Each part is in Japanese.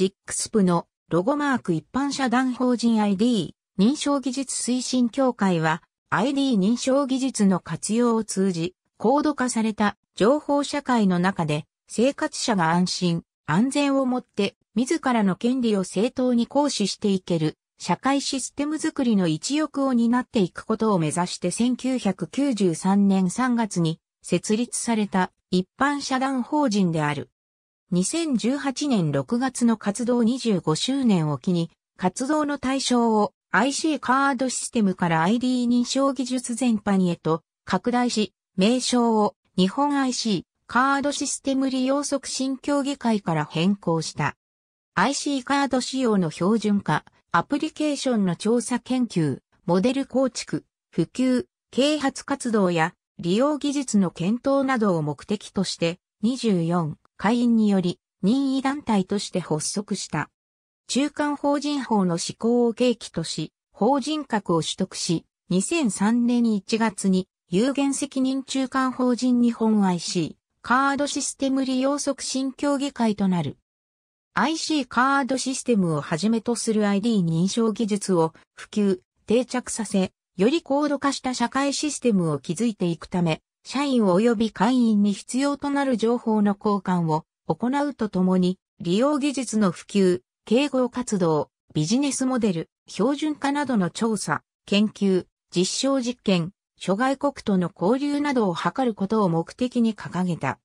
ジックスプのロゴマーク一般社団法人 ID 認証技術推進協会は ID 認証技術の活用を通じ高度化された情報社会の中で生活者が安心、安全をもって自らの権利を正当に行使していける社会システムづくりの一翼を担っていくことを目指して1993年3月に設立された一般社団法人である。2018年6月の活動25周年を機に、活動の対象を IC カードシステムから ID 認証技術全般へと拡大し、名称を日本 IC カードシステム利用促進協議会から変更した。IC カード使用の標準化、アプリケーションの調査研究、モデル構築、普及、啓発活動や利用技術の検討などを目的として、24会員により任意団体として発足した。中間法人法の施行を契機とし、法人格を取得し、2003年1月に有限責任中間法人日本 IC カードシステム利用促進協議会となる。IC カードシステムをはじめとする ID 認証技術を普及、定着させ、より高度化した社会システムを築いていくため、社員及び会員に必要となる情報の交換を行うとともに、利用技術の普及、敬語活動、ビジネスモデル、標準化などの調査、研究、実証実験、諸外国との交流などを図ることを目的に掲げた。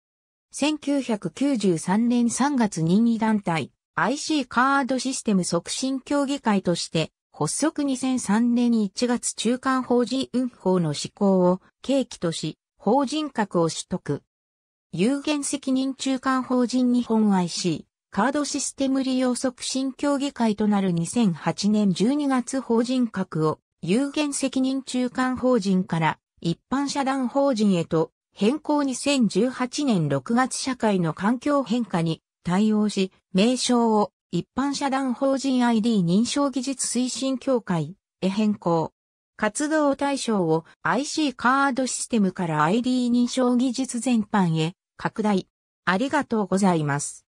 1993年3月任意団体 IC カードシステム促進協議会として発足2003年1月中間法人運法の施行を契機とし法人格を取得。有限責任中間法人日本 IC、カードシステム利用促進協議会となる2008年12月法人格を有限責任中間法人から一般社団法人へと変更2018年6月社会の環境変化に対応し、名称を一般社団法人 ID 認証技術推進協会へ変更。活動対象を IC カードシステムから ID 認証技術全般へ拡大。ありがとうございます。